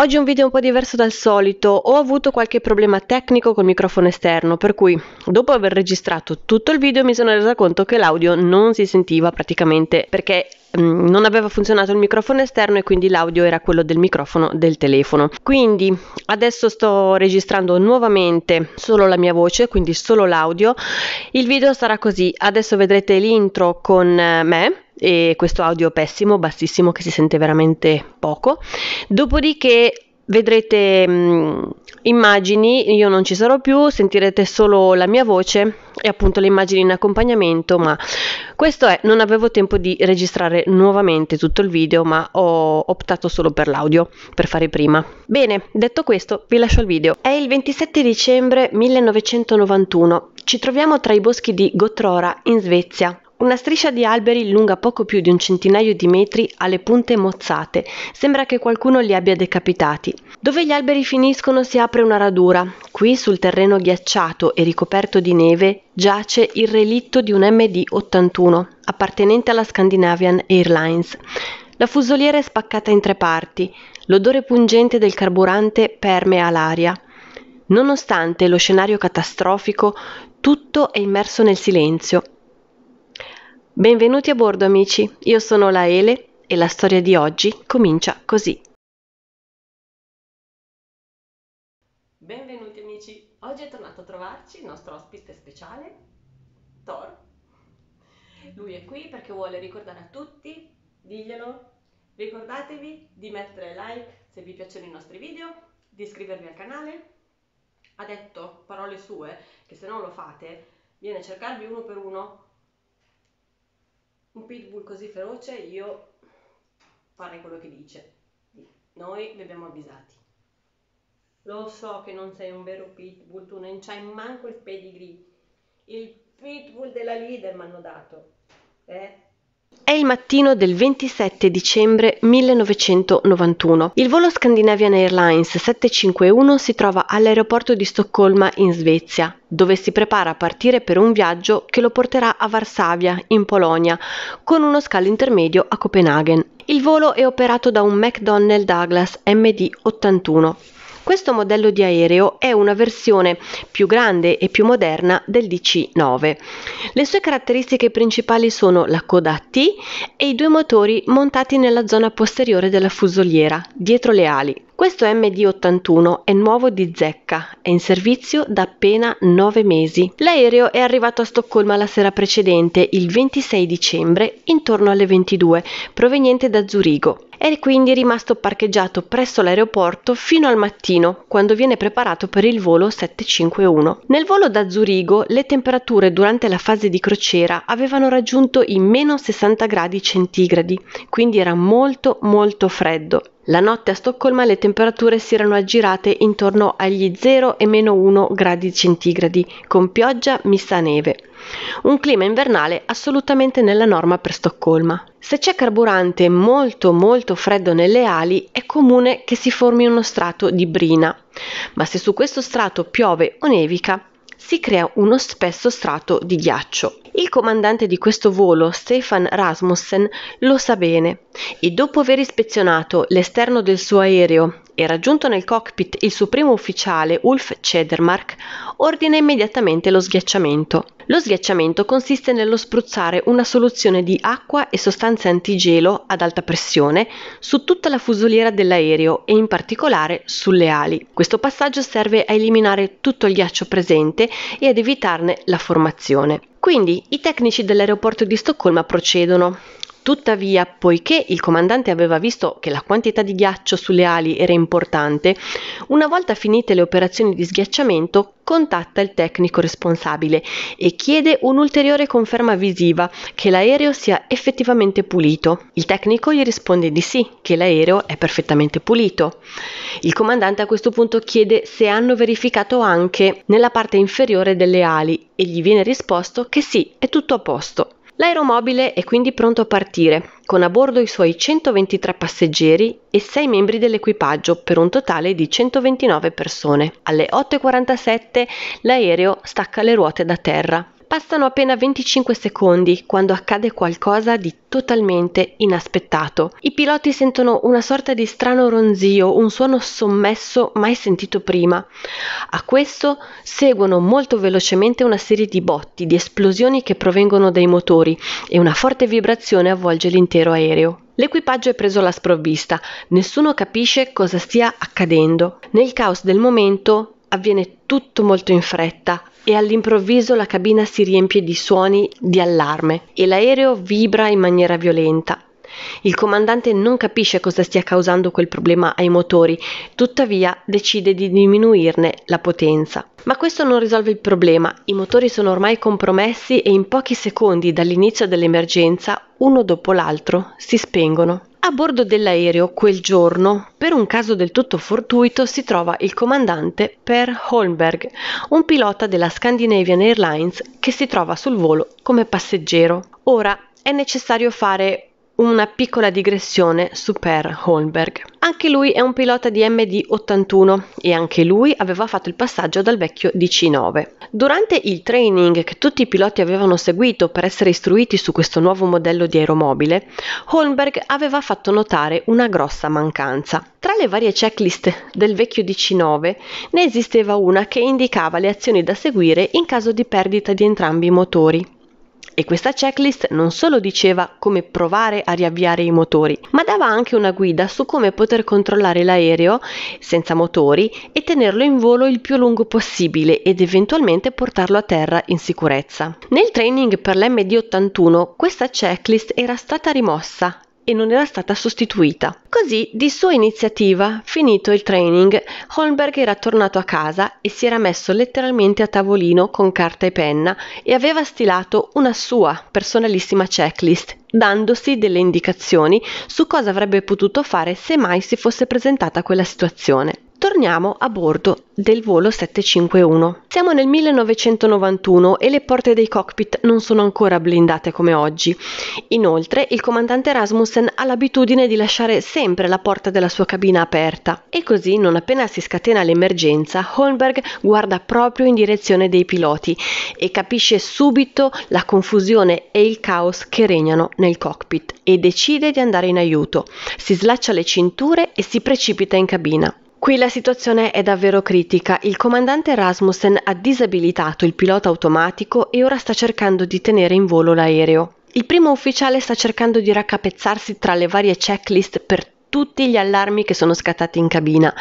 Oggi è un video un po' diverso dal solito, ho avuto qualche problema tecnico col microfono esterno, per cui dopo aver registrato tutto il video mi sono resa conto che l'audio non si sentiva praticamente perché mm, non aveva funzionato il microfono esterno e quindi l'audio era quello del microfono del telefono. Quindi adesso sto registrando nuovamente solo la mia voce, quindi solo l'audio. Il video sarà così, adesso vedrete l'intro con eh, me e questo audio pessimo, bassissimo, che si sente veramente poco. Dopodiché vedrete mh, mm, immagini, io non ci sarò più, sentirete solo la mia voce e appunto le immagini in accompagnamento, ma questo è, non avevo tempo di registrare nuovamente tutto il video, ma ho optato solo per l'audio, per fare prima. Bene, detto questo, vi lascio il video. È il 27 dicembre 1991, ci troviamo tra i boschi di Gotrora in Svezia. Una striscia di alberi lunga poco più di un centinaio di metri ha le punte mozzate, sembra che qualcuno li abbia decapitati. Dove gli alberi finiscono si apre una radura. Qui, sul terreno ghiacciato e ricoperto di neve, giace il relitto di un MD-81, appartenente alla Scandinavian Airlines. La fusoliera è spaccata in tre parti, l'odore pungente del carburante permea l'aria. Nonostante lo scenario catastrofico, tutto è immerso nel silenzio. Benvenuti a bordo amici, io sono la Ele e la storia di oggi comincia così. Benvenuti amici, oggi è tornato a trovarci il nostro ospite speciale, Thor. Lui è qui perché vuole ricordare a tutti, diglielo, ricordatevi di mettere like se vi piacciono i nostri video, di iscrivervi al canale. Ha detto parole sue che se non lo fate viene a cercarvi uno per uno un pitbull così feroce, io farei quello che dice. Noi vi abbiamo avvisati. Lo so che non sei un vero pitbull, tu non c'hai manco il pedigree. Il pitbull della leader mi hanno dato. Eh? È il mattino del 27 dicembre 1991. Il volo Scandinavian Airlines 751 si trova all'aeroporto di Stoccolma in Svezia, dove si prepara a partire per un viaggio che lo porterà a Varsavia, in Polonia, con uno scalo intermedio a Copenaghen. Il volo è operato da un McDonnell Douglas MD-81, questo modello di aereo è una versione più grande e più moderna del DC-9. Le sue caratteristiche principali sono la coda T e i due motori montati nella zona posteriore della fusoliera, dietro le ali, questo MD-81 è nuovo di zecca, è in servizio da appena 9 mesi. L'aereo è arrivato a Stoccolma la sera precedente, il 26 dicembre, intorno alle 22, proveniente da Zurigo. È quindi rimasto parcheggiato presso l'aeroporto fino al mattino, quando viene preparato per il volo 751. Nel volo da Zurigo le temperature durante la fase di crociera avevano raggiunto i meno 60 gradi centigradi, quindi era molto molto freddo la notte a Stoccolma le temperature si erano aggirate intorno agli 0 e meno 1 gradi centigradi, con pioggia mista neve. Un clima invernale assolutamente nella norma per Stoccolma. Se c'è carburante molto molto freddo nelle ali è comune che si formi uno strato di brina, ma se su questo strato piove o nevica si crea uno spesso strato di ghiaccio. Il comandante di questo volo, Stefan Rasmussen, lo sa bene e dopo aver ispezionato l'esterno del suo aereo e raggiunto nel cockpit il suo primo ufficiale, Ulf Cedermark, ordina immediatamente lo sghiacciamento. Lo sghiacciamento consiste nello spruzzare una soluzione di acqua e sostanze antigelo ad alta pressione su tutta la fusoliera dell'aereo e in particolare sulle ali. Questo passaggio serve a eliminare tutto il ghiaccio presente e ad evitarne la formazione. Quindi i tecnici dell'aeroporto di Stoccolma procedono. Tuttavia, poiché il comandante aveva visto che la quantità di ghiaccio sulle ali era importante, una volta finite le operazioni di sghiacciamento, contatta il tecnico responsabile e chiede un'ulteriore conferma visiva che l'aereo sia effettivamente pulito. Il tecnico gli risponde di sì, che l'aereo è perfettamente pulito. Il comandante a questo punto chiede se hanno verificato anche nella parte inferiore delle ali e gli viene risposto che sì, è tutto a posto. L'aeromobile è quindi pronto a partire, con a bordo i suoi 123 passeggeri e 6 membri dell'equipaggio, per un totale di 129 persone. Alle 8.47 l'aereo stacca le ruote da terra Passano appena 25 secondi quando accade qualcosa di totalmente inaspettato. I piloti sentono una sorta di strano ronzio, un suono sommesso mai sentito prima. A questo seguono molto velocemente una serie di botti, di esplosioni che provengono dai motori e una forte vibrazione avvolge l'intero aereo. L'equipaggio è preso alla sprovvista, nessuno capisce cosa stia accadendo. Nel caos del momento avviene tutto molto in fretta, e all'improvviso la cabina si riempie di suoni di allarme e l'aereo vibra in maniera violenta. Il comandante non capisce cosa stia causando quel problema ai motori, tuttavia decide di diminuirne la potenza. Ma questo non risolve il problema, i motori sono ormai compromessi e in pochi secondi dall'inizio dell'emergenza, uno dopo l'altro, si spengono. A bordo dell'aereo quel giorno, per un caso del tutto fortuito, si trova il comandante Per Holmberg, un pilota della Scandinavian Airlines che si trova sul volo come passeggero. Ora è necessario fare una piccola digressione su Per Holmberg. Anche lui è un pilota di MD-81 e anche lui aveva fatto il passaggio dal vecchio DC-9. Durante il training che tutti i piloti avevano seguito per essere istruiti su questo nuovo modello di aeromobile, Holmberg aveva fatto notare una grossa mancanza. Tra le varie checklist del vecchio DC-9 ne esisteva una che indicava le azioni da seguire in caso di perdita di entrambi i motori. E questa checklist non solo diceva come provare a riavviare i motori, ma dava anche una guida su come poter controllare l'aereo senza motori e tenerlo in volo il più lungo possibile ed eventualmente portarlo a terra in sicurezza. Nel training per l'MD81 questa checklist era stata rimossa e non era stata sostituita. Così, di sua iniziativa, finito il training, Holmberg era tornato a casa e si era messo letteralmente a tavolino con carta e penna e aveva stilato una sua personalissima checklist, dandosi delle indicazioni su cosa avrebbe potuto fare se mai si fosse presentata quella situazione. Torniamo a bordo del volo 751. Siamo nel 1991 e le porte dei cockpit non sono ancora blindate come oggi. Inoltre, il comandante Rasmussen ha l'abitudine di lasciare sempre la porta della sua cabina aperta. E così, non appena si scatena l'emergenza, Holmberg guarda proprio in direzione dei piloti e capisce subito la confusione e il caos che regnano nel cockpit e decide di andare in aiuto. Si slaccia le cinture e si precipita in cabina. Qui la situazione è davvero critica. Il comandante Rasmussen ha disabilitato il pilota automatico e ora sta cercando di tenere in volo l'aereo. Il primo ufficiale sta cercando di raccapezzarsi tra le varie checklist per tutti gli allarmi che sono scattati in cabina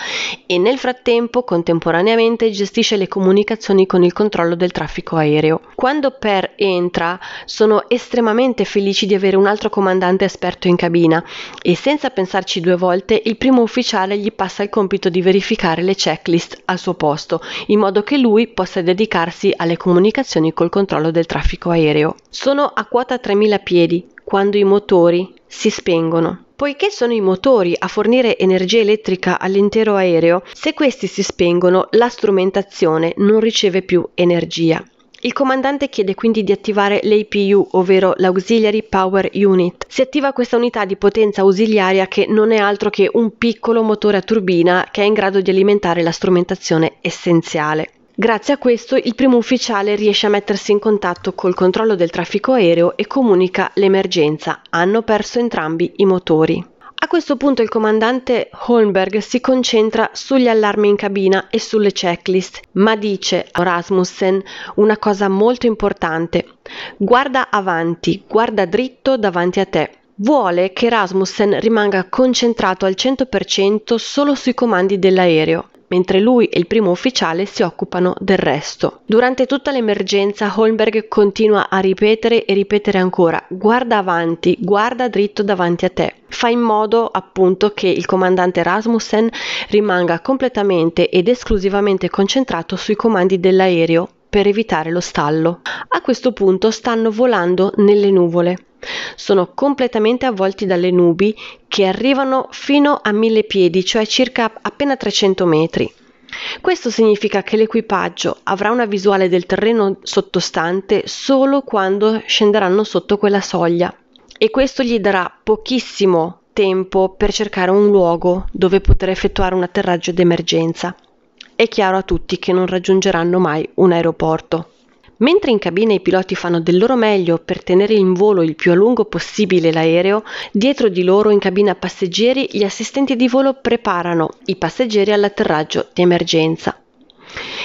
e nel frattempo contemporaneamente gestisce le comunicazioni con il controllo del traffico aereo. Quando Per entra sono estremamente felici di avere un altro comandante esperto in cabina e senza pensarci due volte il primo ufficiale gli passa il compito di verificare le checklist al suo posto in modo che lui possa dedicarsi alle comunicazioni col controllo del traffico aereo. Sono a quota 3000 piedi quando i motori si spengono Poiché sono i motori a fornire energia elettrica all'intero aereo, se questi si spengono la strumentazione non riceve più energia. Il comandante chiede quindi di attivare l'APU, ovvero l'Auxiliary Power Unit. Si attiva questa unità di potenza ausiliaria che non è altro che un piccolo motore a turbina che è in grado di alimentare la strumentazione essenziale. Grazie a questo il primo ufficiale riesce a mettersi in contatto col controllo del traffico aereo e comunica l'emergenza. Hanno perso entrambi i motori. A questo punto il comandante Holmberg si concentra sugli allarmi in cabina e sulle checklist, ma dice a Rasmussen una cosa molto importante. Guarda avanti, guarda dritto davanti a te. Vuole che Rasmussen rimanga concentrato al 100% solo sui comandi dell'aereo mentre lui e il primo ufficiale si occupano del resto. Durante tutta l'emergenza Holmberg continua a ripetere e ripetere ancora guarda avanti, guarda dritto davanti a te. Fa in modo appunto che il comandante Rasmussen rimanga completamente ed esclusivamente concentrato sui comandi dell'aereo per evitare lo stallo. A questo punto stanno volando nelle nuvole. Sono completamente avvolti dalle nubi che arrivano fino a mille piedi, cioè circa appena 300 metri. Questo significa che l'equipaggio avrà una visuale del terreno sottostante solo quando scenderanno sotto quella soglia e questo gli darà pochissimo tempo per cercare un luogo dove poter effettuare un atterraggio d'emergenza. È chiaro a tutti che non raggiungeranno mai un aeroporto. Mentre in cabina i piloti fanno del loro meglio per tenere in volo il più a lungo possibile l'aereo, dietro di loro in cabina passeggeri gli assistenti di volo preparano i passeggeri all'atterraggio di emergenza.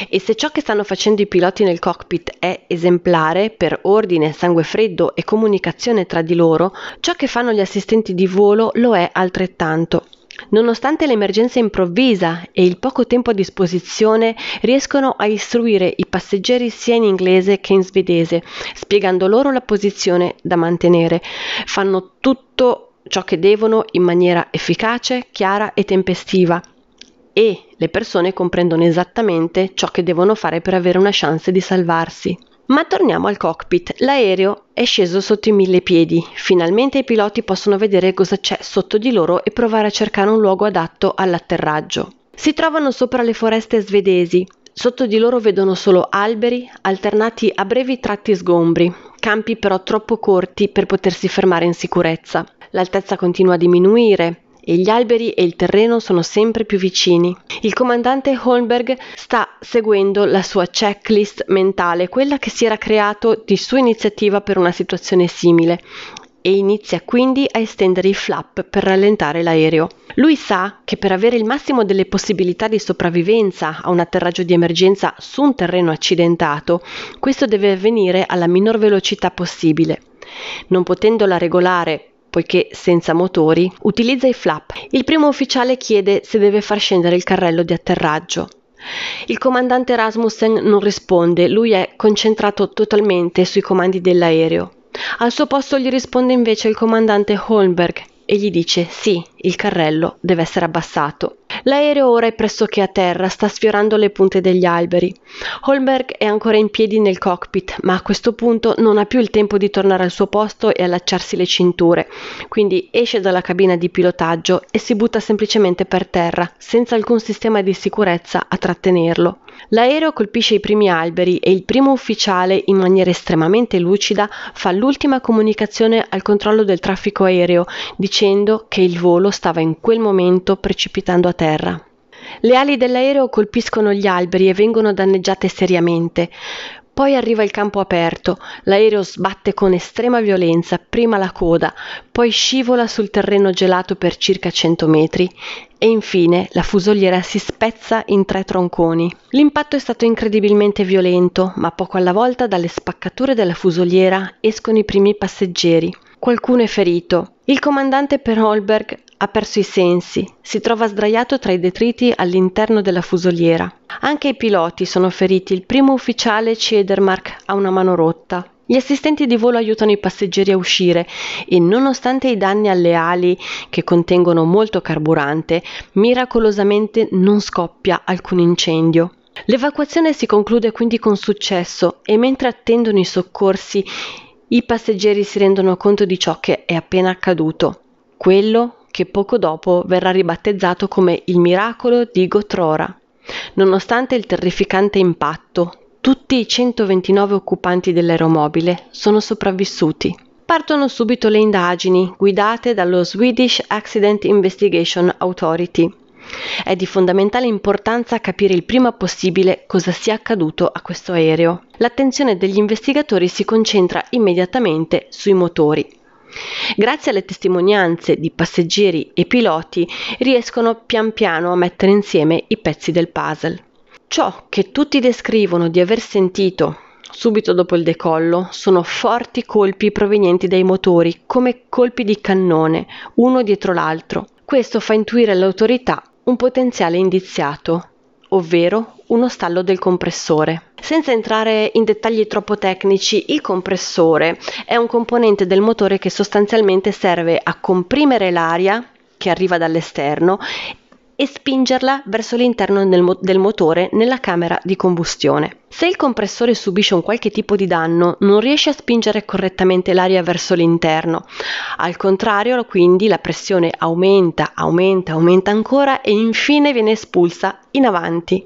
E se ciò che stanno facendo i piloti nel cockpit è esemplare per ordine, sangue freddo e comunicazione tra di loro, ciò che fanno gli assistenti di volo lo è altrettanto. Nonostante l'emergenza improvvisa e il poco tempo a disposizione, riescono a istruire i passeggeri sia in inglese che in svedese, spiegando loro la posizione da mantenere. Fanno tutto ciò che devono in maniera efficace, chiara e tempestiva e le persone comprendono esattamente ciò che devono fare per avere una chance di salvarsi. Ma torniamo al cockpit. L'aereo è sceso sotto i mille piedi. Finalmente i piloti possono vedere cosa c'è sotto di loro e provare a cercare un luogo adatto all'atterraggio. Si trovano sopra le foreste svedesi. Sotto di loro vedono solo alberi, alternati a brevi tratti sgombri, campi però troppo corti per potersi fermare in sicurezza. L'altezza continua a diminuire, e gli alberi e il terreno sono sempre più vicini. Il comandante Holmberg sta seguendo la sua checklist mentale, quella che si era creato di sua iniziativa per una situazione simile e inizia quindi a estendere i flap per rallentare l'aereo. Lui sa che per avere il massimo delle possibilità di sopravvivenza a un atterraggio di emergenza su un terreno accidentato, questo deve avvenire alla minor velocità possibile. Non potendola regolare poiché senza motori, utilizza i flap. Il primo ufficiale chiede se deve far scendere il carrello di atterraggio. Il comandante Rasmussen non risponde, lui è concentrato totalmente sui comandi dell'aereo. Al suo posto gli risponde invece il comandante Holmberg e gli dice sì, il carrello deve essere abbassato. L'aereo ora è pressoché a terra, sta sfiorando le punte degli alberi. Holmberg è ancora in piedi nel cockpit, ma a questo punto non ha più il tempo di tornare al suo posto e allacciarsi le cinture, quindi esce dalla cabina di pilotaggio e si butta semplicemente per terra, senza alcun sistema di sicurezza a trattenerlo. L'aereo colpisce i primi alberi e il primo ufficiale, in maniera estremamente lucida, fa l'ultima comunicazione al controllo del traffico aereo, dicendo che il volo stava in quel momento precipitando a terra terra. Le ali dell'aereo colpiscono gli alberi e vengono danneggiate seriamente. Poi arriva il campo aperto, l'aereo sbatte con estrema violenza prima la coda, poi scivola sul terreno gelato per circa 100 metri e infine la fusoliera si spezza in tre tronconi. L'impatto è stato incredibilmente violento, ma poco alla volta dalle spaccature della fusoliera escono i primi passeggeri. Qualcuno è ferito. Il comandante Perholberg ha perso i sensi, si trova sdraiato tra i detriti all'interno della fusoliera. Anche i piloti sono feriti, il primo ufficiale Cedermark ha una mano rotta. Gli assistenti di volo aiutano i passeggeri a uscire e nonostante i danni alle ali, che contengono molto carburante, miracolosamente non scoppia alcun incendio. L'evacuazione si conclude quindi con successo e mentre attendono i soccorsi i passeggeri si rendono conto di ciò che è appena accaduto, quello che poco dopo verrà ribattezzato come il miracolo di Gotrora. Nonostante il terrificante impatto, tutti i 129 occupanti dell'aeromobile sono sopravvissuti. Partono subito le indagini guidate dallo Swedish Accident Investigation Authority, è di fondamentale importanza capire il prima possibile cosa sia accaduto a questo aereo. L'attenzione degli investigatori si concentra immediatamente sui motori. Grazie alle testimonianze di passeggeri e piloti riescono pian piano a mettere insieme i pezzi del puzzle. Ciò che tutti descrivono di aver sentito subito dopo il decollo sono forti colpi provenienti dai motori, come colpi di cannone, uno dietro l'altro. Questo fa intuire alle autorità un potenziale indiziato, ovvero uno stallo del compressore. Senza entrare in dettagli troppo tecnici, il compressore è un componente del motore che sostanzialmente serve a comprimere l'aria che arriva dall'esterno e spingerla verso l'interno del motore nella camera di combustione. Se il compressore subisce un qualche tipo di danno, non riesce a spingere correttamente l'aria verso l'interno. Al contrario, quindi, la pressione aumenta, aumenta, aumenta ancora e infine viene espulsa in avanti.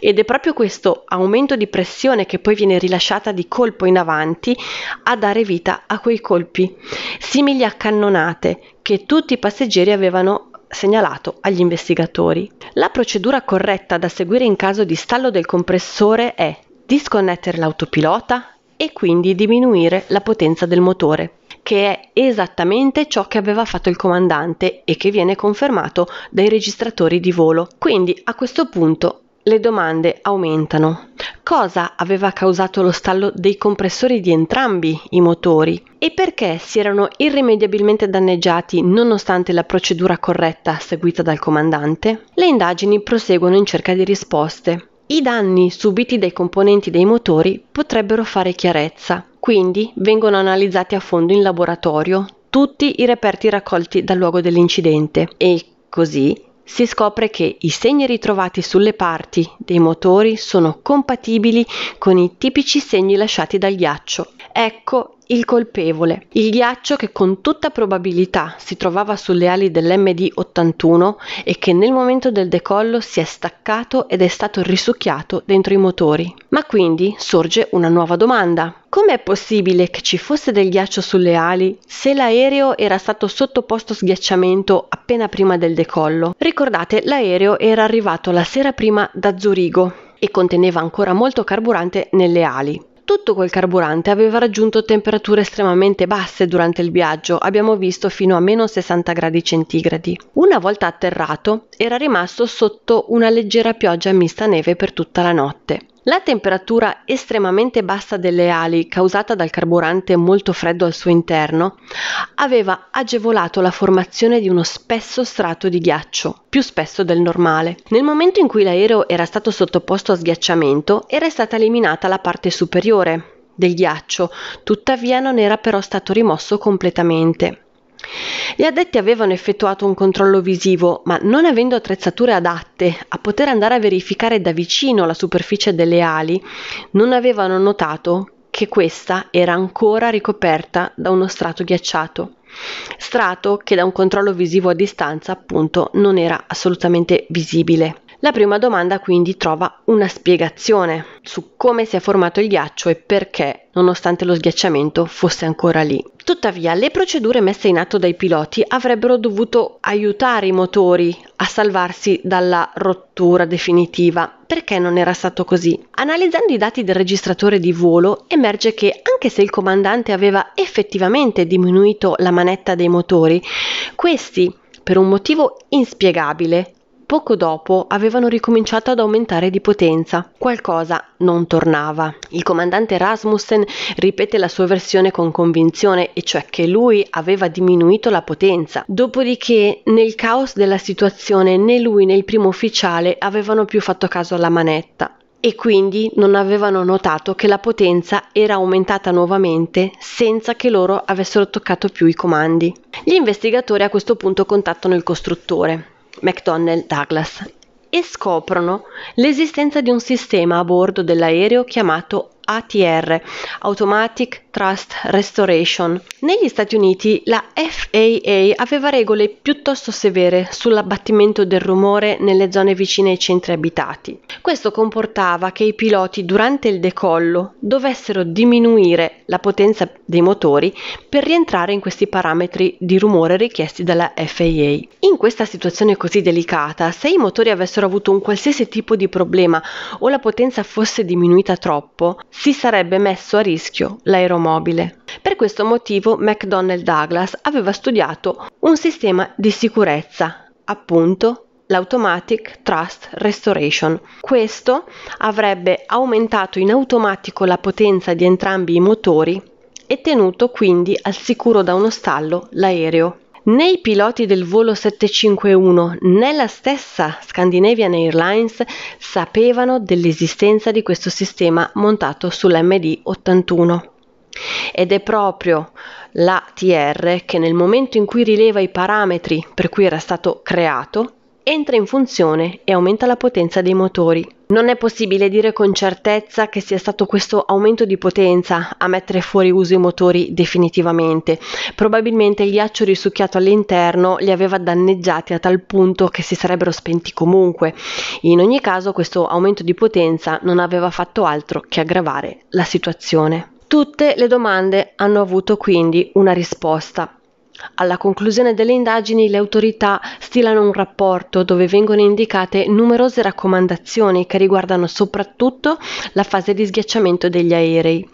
Ed è proprio questo aumento di pressione che poi viene rilasciata di colpo in avanti a dare vita a quei colpi, simili a cannonate che tutti i passeggeri avevano segnalato agli investigatori. La procedura corretta da seguire in caso di stallo del compressore è disconnettere l'autopilota e quindi diminuire la potenza del motore, che è esattamente ciò che aveva fatto il comandante e che viene confermato dai registratori di volo. Quindi a questo punto le domande aumentano. Cosa aveva causato lo stallo dei compressori di entrambi i motori? E perché si erano irrimediabilmente danneggiati nonostante la procedura corretta seguita dal comandante? Le indagini proseguono in cerca di risposte. I danni subiti dai componenti dei motori potrebbero fare chiarezza, quindi vengono analizzati a fondo in laboratorio tutti i reperti raccolti dal luogo dell'incidente e così si scopre che i segni ritrovati sulle parti dei motori sono compatibili con i tipici segni lasciati dal ghiaccio. Ecco il colpevole. Il ghiaccio che con tutta probabilità si trovava sulle ali dell'MD-81 e che nel momento del decollo si è staccato ed è stato risucchiato dentro i motori. Ma quindi sorge una nuova domanda. Com'è possibile che ci fosse del ghiaccio sulle ali se l'aereo era stato sottoposto a sghiacciamento appena prima del decollo? Ricordate, l'aereo era arrivato la sera prima da Zurigo e conteneva ancora molto carburante nelle ali. Tutto quel carburante aveva raggiunto temperature estremamente basse durante il viaggio, abbiamo visto fino a meno 60 gradi centigradi. Una volta atterrato, era rimasto sotto una leggera pioggia mista neve per tutta la notte. La temperatura estremamente bassa delle ali, causata dal carburante molto freddo al suo interno, aveva agevolato la formazione di uno spesso strato di ghiaccio, più spesso del normale. Nel momento in cui l'aereo era stato sottoposto a sghiacciamento, era stata eliminata la parte superiore del ghiaccio, tuttavia non era però stato rimosso completamente. Gli addetti avevano effettuato un controllo visivo, ma non avendo attrezzature adatte a poter andare a verificare da vicino la superficie delle ali, non avevano notato che questa era ancora ricoperta da uno strato ghiacciato. Strato che da un controllo visivo a distanza appunto non era assolutamente visibile. La prima domanda quindi trova una spiegazione su come si è formato il ghiaccio e perché, nonostante lo sghiacciamento, fosse ancora lì. Tuttavia, le procedure messe in atto dai piloti avrebbero dovuto aiutare i motori a salvarsi dalla rottura definitiva. Perché non era stato così? Analizzando i dati del registratore di volo, emerge che anche se il comandante aveva effettivamente diminuito la manetta dei motori, questi per un motivo inspiegabile, Poco dopo avevano ricominciato ad aumentare di potenza. Qualcosa non tornava. Il comandante Rasmussen ripete la sua versione con convinzione, e cioè che lui aveva diminuito la potenza. Dopodiché, nel caos della situazione, né lui né il primo ufficiale avevano più fatto caso alla manetta e quindi non avevano notato che la potenza era aumentata nuovamente senza che loro avessero toccato più i comandi. Gli investigatori a questo punto contattano il costruttore, McDonnell Douglas e scoprono l'esistenza di un sistema a bordo dell'aereo chiamato ATR, Automatic Trust Restoration. Negli Stati Uniti la FAA aveva regole piuttosto severe sull'abbattimento del rumore nelle zone vicine ai centri abitati. Questo comportava che i piloti durante il decollo dovessero diminuire la potenza dei motori per rientrare in questi parametri di rumore richiesti dalla FAA. In questa situazione così delicata, se i motori avessero avuto un qualsiasi tipo di problema o la potenza fosse diminuita troppo, si sarebbe messo a rischio l'aeromobile. Per questo motivo McDonnell Douglas aveva studiato un sistema di sicurezza, appunto l'Automatic Trust Restoration. Questo avrebbe aumentato in automatico la potenza di entrambi i motori e tenuto quindi al sicuro da uno stallo l'aereo. Né i piloti del volo 751 né la stessa Scandinavian Airlines sapevano dell'esistenza di questo sistema montato sull'MD-81. Ed è proprio l'ATR che nel momento in cui rileva i parametri per cui era stato creato, entra in funzione e aumenta la potenza dei motori. Non è possibile dire con certezza che sia stato questo aumento di potenza a mettere fuori uso i motori definitivamente. Probabilmente il ghiaccio risucchiato all'interno li aveva danneggiati a tal punto che si sarebbero spenti comunque. In ogni caso questo aumento di potenza non aveva fatto altro che aggravare la situazione. Tutte le domande hanno avuto quindi una risposta alla conclusione delle indagini le autorità stilano un rapporto dove vengono indicate numerose raccomandazioni che riguardano soprattutto la fase di sghiacciamento degli aerei.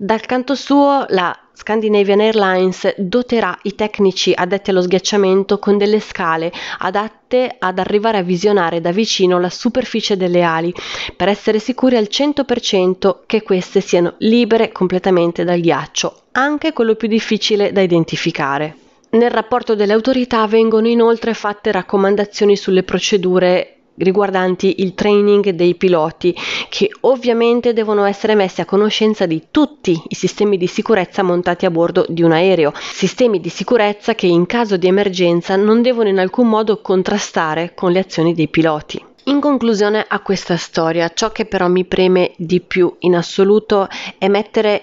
Dal canto suo, la Scandinavian Airlines doterà i tecnici addetti allo sghiacciamento con delle scale adatte ad arrivare a visionare da vicino la superficie delle ali, per essere sicuri al 100% che queste siano libere completamente dal ghiaccio, anche quello più difficile da identificare. Nel rapporto delle autorità vengono inoltre fatte raccomandazioni sulle procedure riguardanti il training dei piloti che ovviamente devono essere messi a conoscenza di tutti i sistemi di sicurezza montati a bordo di un aereo, sistemi di sicurezza che in caso di emergenza non devono in alcun modo contrastare con le azioni dei piloti. In conclusione a questa storia, ciò che però mi preme di più in assoluto è mettere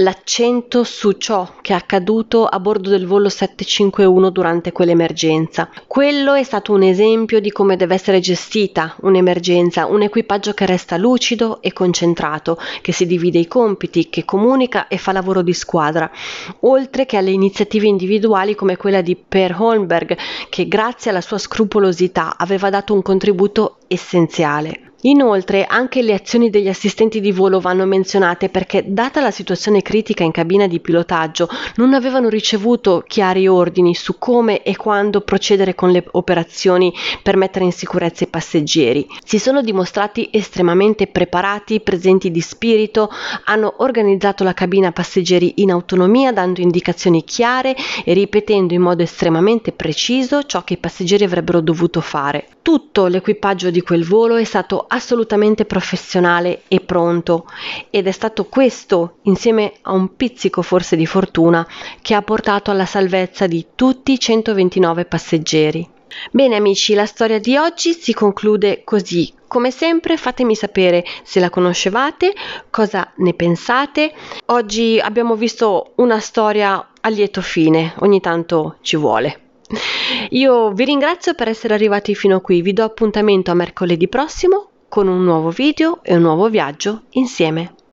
l'accento su ciò che è accaduto a bordo del volo 751 durante quell'emergenza. Quello è stato un esempio di come deve essere gestita un'emergenza, un equipaggio che resta lucido e concentrato, che si divide i compiti, che comunica e fa lavoro di squadra, oltre che alle iniziative individuali come quella di Per Holmberg, che grazie alla sua scrupolosità aveva dato un contributo essenziale. Inoltre anche le azioni degli assistenti di volo vanno menzionate perché, data la situazione critica in cabina di pilotaggio, non avevano ricevuto chiari ordini su come e quando procedere con le operazioni per mettere in sicurezza i passeggeri. Si sono dimostrati estremamente preparati, presenti di spirito, hanno organizzato la cabina passeggeri in autonomia dando indicazioni chiare e ripetendo in modo estremamente preciso ciò che i passeggeri avrebbero dovuto fare. Tutto l'equipaggio di quel volo è stato assolutamente professionale e pronto ed è stato questo, insieme a un pizzico forse di fortuna, che ha portato alla salvezza di tutti i 129 passeggeri. Bene amici, la storia di oggi si conclude così. Come sempre fatemi sapere se la conoscevate, cosa ne pensate. Oggi abbiamo visto una storia a lieto fine, ogni tanto ci vuole. Io vi ringrazio per essere arrivati fino a qui, vi do appuntamento a mercoledì prossimo con un nuovo video e un nuovo viaggio insieme.